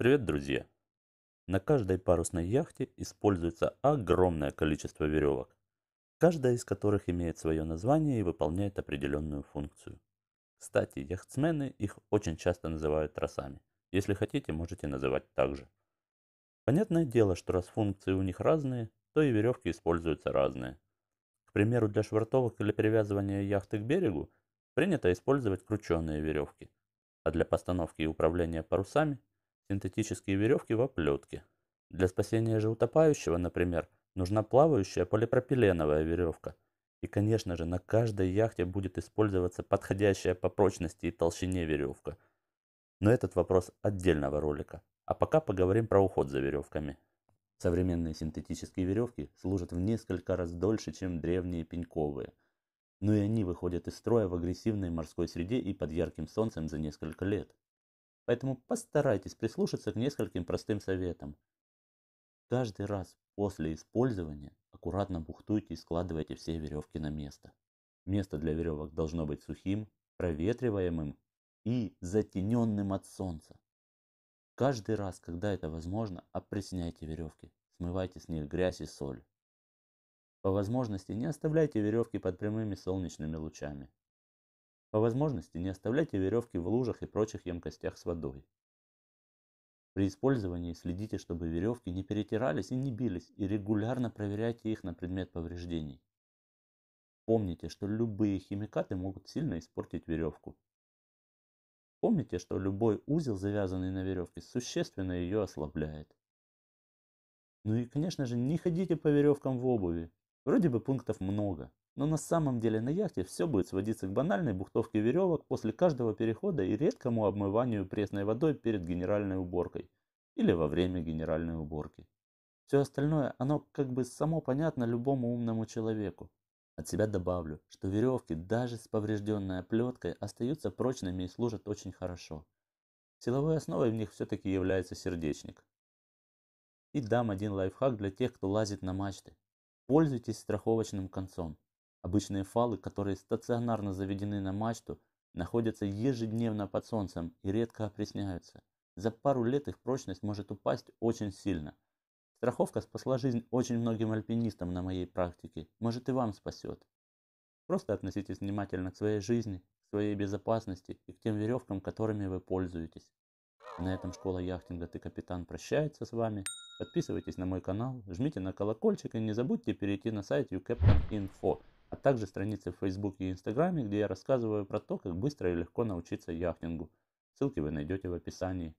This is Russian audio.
Привет, друзья! На каждой парусной яхте используется огромное количество веревок, каждая из которых имеет свое название и выполняет определенную функцию. Кстати, яхтсмены их очень часто называют тросами. Если хотите, можете называть так же. Понятное дело, что раз функции у них разные, то и веревки используются разные. К примеру, для швартовок или привязывания яхты к берегу принято использовать крученые веревки, а для постановки и управления парусами – синтетические веревки в оплетке. Для спасения же утопающего, например, нужна плавающая полипропиленовая веревка. И, конечно же, на каждой яхте будет использоваться подходящая по прочности и толщине веревка. Но этот вопрос отдельного ролика. А пока поговорим про уход за веревками. Современные синтетические веревки служат в несколько раз дольше, чем древние пеньковые. Но ну и они выходят из строя в агрессивной морской среде и под ярким солнцем за несколько лет. Поэтому постарайтесь прислушаться к нескольким простым советам. Каждый раз после использования аккуратно бухтуйте и складывайте все веревки на место. Место для веревок должно быть сухим, проветриваемым и затененным от солнца. Каждый раз, когда это возможно, опресняйте веревки, смывайте с них грязь и соль. По возможности не оставляйте веревки под прямыми солнечными лучами. По возможности не оставляйте веревки в лужах и прочих емкостях с водой. При использовании следите, чтобы веревки не перетирались и не бились, и регулярно проверяйте их на предмет повреждений. Помните, что любые химикаты могут сильно испортить веревку. Помните, что любой узел, завязанный на веревке, существенно ее ослабляет. Ну и, конечно же, не ходите по веревкам в обуви. Вроде бы пунктов много, но на самом деле на яхте все будет сводиться к банальной бухтовке веревок после каждого перехода и редкому обмыванию пресной водой перед генеральной уборкой или во время генеральной уборки. Все остальное, оно как бы само понятно любому умному человеку. От себя добавлю, что веревки даже с поврежденной оплеткой остаются прочными и служат очень хорошо. Силовой основой в них все-таки является сердечник. И дам один лайфхак для тех, кто лазит на мачты. Пользуйтесь страховочным концом. Обычные фалы, которые стационарно заведены на мачту, находятся ежедневно под солнцем и редко опресняются. За пару лет их прочность может упасть очень сильно. Страховка спасла жизнь очень многим альпинистам на моей практике, может и вам спасет. Просто относитесь внимательно к своей жизни, к своей безопасности и к тем веревкам, которыми вы пользуетесь. На этом школа яхтинга «Ты капитан» прощается с вами. Подписывайтесь на мой канал, жмите на колокольчик и не забудьте перейти на сайт ucaptain.info также страницы в Facebook и Инстаграме, где я рассказываю про то, как быстро и легко научиться яхтингу. Ссылки вы найдете в описании.